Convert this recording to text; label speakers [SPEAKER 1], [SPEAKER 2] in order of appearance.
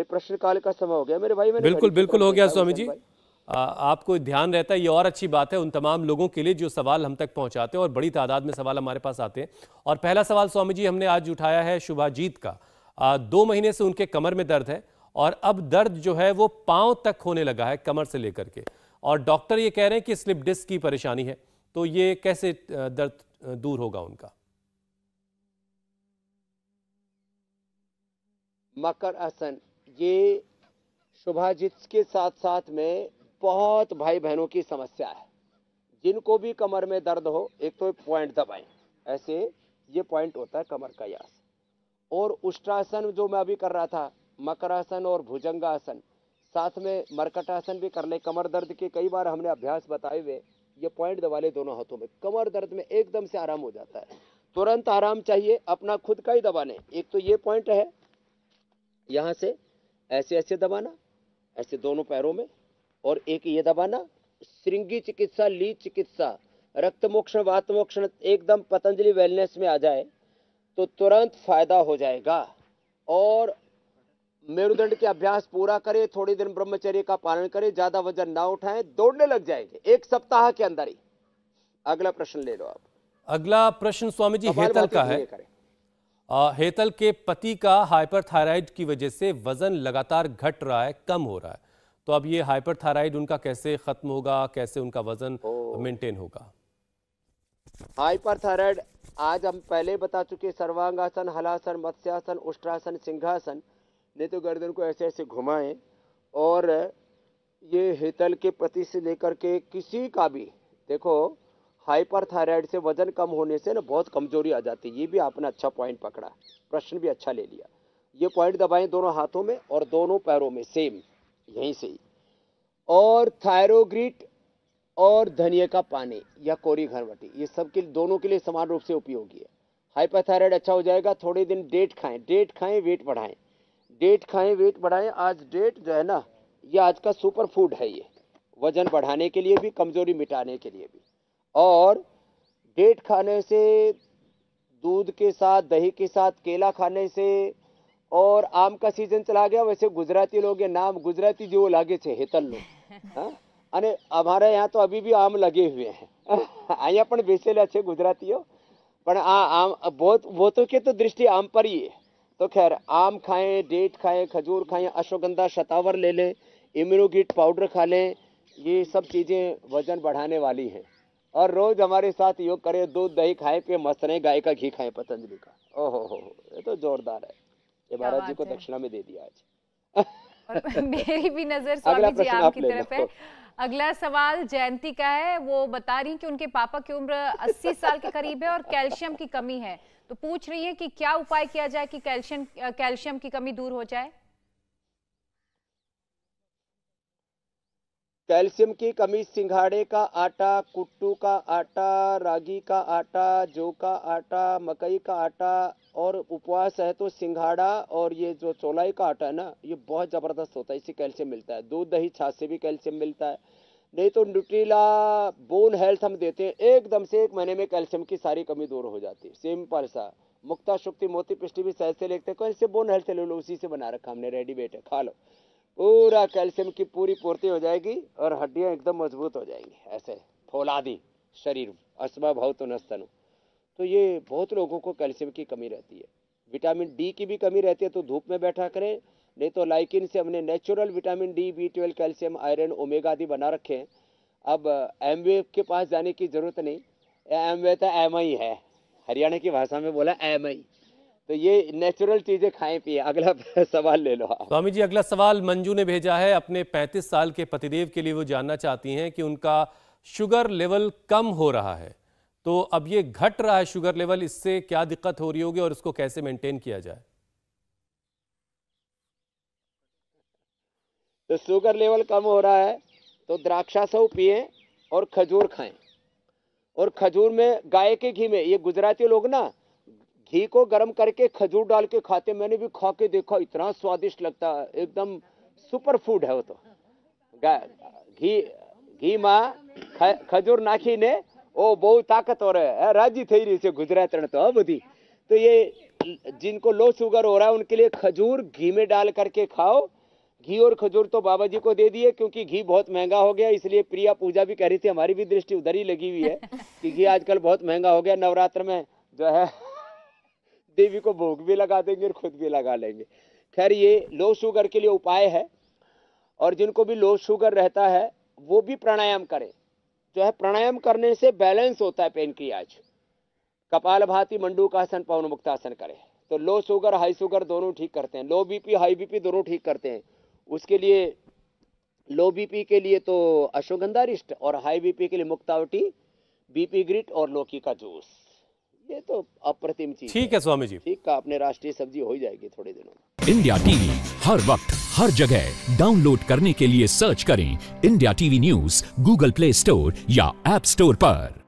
[SPEAKER 1] अरे प्रश्न काल का समय हो गया मेरे भाई मैंने बिल्कुल बिल्कुल हो गया स्वामी जी
[SPEAKER 2] आपको ध्यान रहता है ये और अच्छी बात है उन तमाम लोगों के लिए जो सवाल हम तक पहुंचाते हैं और बड़ी तादाद में सवाल हमारे पास आते हैं और पहला सवाल स्वामी जी हमने आज उठाया है शुभाजीत का आ, दो महीने से उनके कमर में दर्द है और अब दर्द जो है वो पाँव तक होने लगा है कमर से लेकर के और डॉक्टर ये कह रहे हैं कि स्लिप डिस्क की परेशानी है तो ये कैसे दर्द दूर होगा उनका
[SPEAKER 1] मकर आसन ये शुभाजित के साथ साथ में बहुत भाई बहनों की समस्या है जिनको भी कमर में दर्द हो एक तो पॉइंट दबाएं ऐसे ये पॉइंट होता है कमर का यास और उष्ट्रासन जो मैं अभी कर रहा था मकरासन और भुजंगासन साथ में मरकटासन भी कर ले कमर दर्द के कई बार हमने अभ्यास बताए हुए ये पॉइंट दबा ले दोनों हाथों में कमर दर्द में एकदम से आराम हो जाता है तुरंत आराम चाहिए अपना खुद का ही दबाने एक तो ये पॉइंट है यहाँ से ऐसे ऐसे दबाना ऐसे दोनों पैरों में और एक ये दबाना श्रृंगी चिकित्सा ली चिकित्सा रक्त मोक्षण वात मोक्षण एकदम पतंजलि वेलनेस में आ जाए तो तुरंत फायदा हो जाएगा और मेरुदंड के अभ्यास पूरा करें थोड़ी दिन ब्रह्मचर्य का पालन करें ज्यादा वजन ना उठाएं दौड़ने लग जाएंगे एक सप्ताह के अंदर ही अगला प्रश्न ले लो आप
[SPEAKER 2] अगला प्रश्न स्वामी जी हेतल का है हेतल के पति का हाइपरथायराइड की वजह से वजन लगातार घट रहा है कम हो रहा है तो अब ये हाइपरथायराइड उनका कैसे खत्म होगा कैसे उनका वजन मेंटेन होगा
[SPEAKER 1] हाइपरथायराइड आज हम पहले बता चुके सर्वांगासन हलासन मत्स्यासन उष्ट्रासन सिंहासन ने तो गर्दन को ऐसे ऐसे घुमाएं और ये हेतल के पति से लेकर के किसी का भी देखो हाइपरथायराइड से वजन कम होने से ना बहुत कमजोरी आ जाती है ये भी आपने अच्छा पॉइंट पकड़ा प्रश्न भी अच्छा ले लिया ये पॉइंट दबाएं दोनों हाथों में और दोनों पैरों में सेम यहीं से ही और थायरोग्रीट और धनिया का पानी या कोरी घरवटी ये सब के दोनों के लिए समान रूप से उपयोगी है हाइपाथायराइड अच्छा हो जाएगा थोड़े दिन डेट खाएं डेट खाएं वेट बढ़ाएं डेट खाएं वेट बढ़ाएं आज डेट जो है ना ये आज का सुपर फूड है ये वजन बढ़ाने के लिए भी कमजोरी मिटाने के लिए भी और डेट खाने से दूध के साथ दही के साथ केला खाने से और आम का सीजन चला गया वैसे गुजराती लोग नाम गुजराती जो लागे थे हेतल लोग અને हाँ? हमारे यहाँ तो अभी भी आम लगे हुए हैं અહીંયા પણ अच्छे गुजराती हो पर આ આમ બહુ વો तो के तो दृष्टि आम पर ही तो खैर आम खाएं डेट खाएं खजूर खाएं अश्वगंधा शतावर ले लें इम्यूनोगिट पाउडर खा लें ये सब चीज़ें वज़न बढ़ाने वाली हैं और रोज हमारे साथ योग करे दूध दही खाए पे मस्त रहे गाय का घी खाए पतंजलि का ओहो हो ये तो जोरदार है ये महाराज जी को दक्षिणा में दे दिया
[SPEAKER 2] आज मेरी भी नजर स्वामी जी आपकी तरफ है अगला सवाल जयंती का है वो बता रही कि उनके पापा की उम्र 80 साल के करीब है और कैल्शियम की कमी है तो पूछ रही है कि क्या उपाय किया जाए कि कैल्शियम कैल्शियम की कमी दूर हो जाए
[SPEAKER 1] कैल्शियम की कमी सिंघाड़े का आटा कुट्टू का आटा रागी का आटा जौ का आटा मकई का आटा और उपवास है तो सिंघाड़ा और ये जो चौलाई का आटा है ना ये बहुत ज़बरदस्त होता है इससे कैल्शियम मिलता है दूध दही छाछ से भी कैल्शियम मिलता है नहीं तो न्यूट्रीला बोन हेल्थ हम देते हैं एकदम से एक महीने में कैल्शियम की सारी कमी दूर हो जाती है सिंपल सा मुक्ता शुक्ति मोती पिष्टी भी सहज से लेते हैं कैल्शियम बोन हेल्थ ले लो उसी से बना रखा हमने रेडीमेड है खा लो पूरा कैल्शियम की पूरी पूर्ति हो जाएगी और हड्डियाँ एकदम मजबूत हो जाएंगी ऐसे फौलादी शरीर अस्मा तो नस्तन तो ये बहुत लोगों को कैल्शियम की कमी रहती है विटामिन डी की भी कमी रहती है तो धूप में बैठा करें नहीं तो लाइकिन से हमने natural vitamin D B twelve calcium iron omega आदि बना रखे हैं अब एमवे के पास जाने की ज़रूरत नहीं एमवे तो एम है हरियाणा की भाषा में बोला एम आई तो ये नेचुरल चीजें खाएं पिए अगला सवाल ले लो
[SPEAKER 2] स्वामी जी अगला सवाल मंजू ने भेजा है अपने 35 साल के पतिदेव के लिए वो जानना चाहती हैं कि उनका शुगर लेवल कम हो रहा है तो अब ये घट रहा है शुगर लेवल इससे क्या दिक्कत हो रही होगी और इसको कैसे मेंटेन किया जाए
[SPEAKER 1] तो शुगर लेवल कम हो रहा है तो द्राक्षा सौ पिए और खजूर खाएं और खजूर में गाय के घी में ये गुजराती लोग ना घी को गर्म करके खजूर डाल के खाते मैंने भी खा के देखा इतना स्वादिष्ट लगता है एकदम सुपर फूड है वो तो घी घी खजूर नाखी ने ઓ बहुत તાકતવર है રાજી થઈ રહી છે ગુજરાત गुजरात तो बधी तो ये जिनको लो शुगर हो रहा है उनके लिए खजूर घी में डाल करके खाओ घी और खजूर तो बाबा जी को दे दिए क्योंकि घी बहुत महंगा हो गया इसलिए प्रिया पूजा भी कह रही थी हमारी भी दृष्टि उधर ही लगी हुई है कि घी आजकल बहुत महंगा हो गया नवरात्र में जो है देवी को भोग भी लगा देंगे और खुद भी लगा लेंगे खैर ये लो शुगर के लिए उपाय है और जिनको भी लो शुगर रहता है वो भी प्राणायाम करें जो है प्राणायाम करने से बैलेंस होता है पेन की आज कपाल भाती मंडू का आसन पवन मुक्तासन करें तो लो शुगर हाई शुगर दोनों ठीक करते हैं लो बीपी हाई बीपी दोनों ठीक करते हैं उसके लिए लो बीपी के लिए तो अश्वगंधा रिष्ट और हाई बीपी के लिए मुक्तावटी बीपी ग्रिट और लौकी का जूस ये तो अप्रतिम चीज ठीक है स्वामी जी ठीक है अपने राष्ट्रीय सब्जी हो ही जाएगी थोड़े दिनों
[SPEAKER 2] में इंडिया टीवी हर वक्त हर जगह डाउनलोड करने के लिए सर्च करें India TV news Google Play store या एप स्टोर पर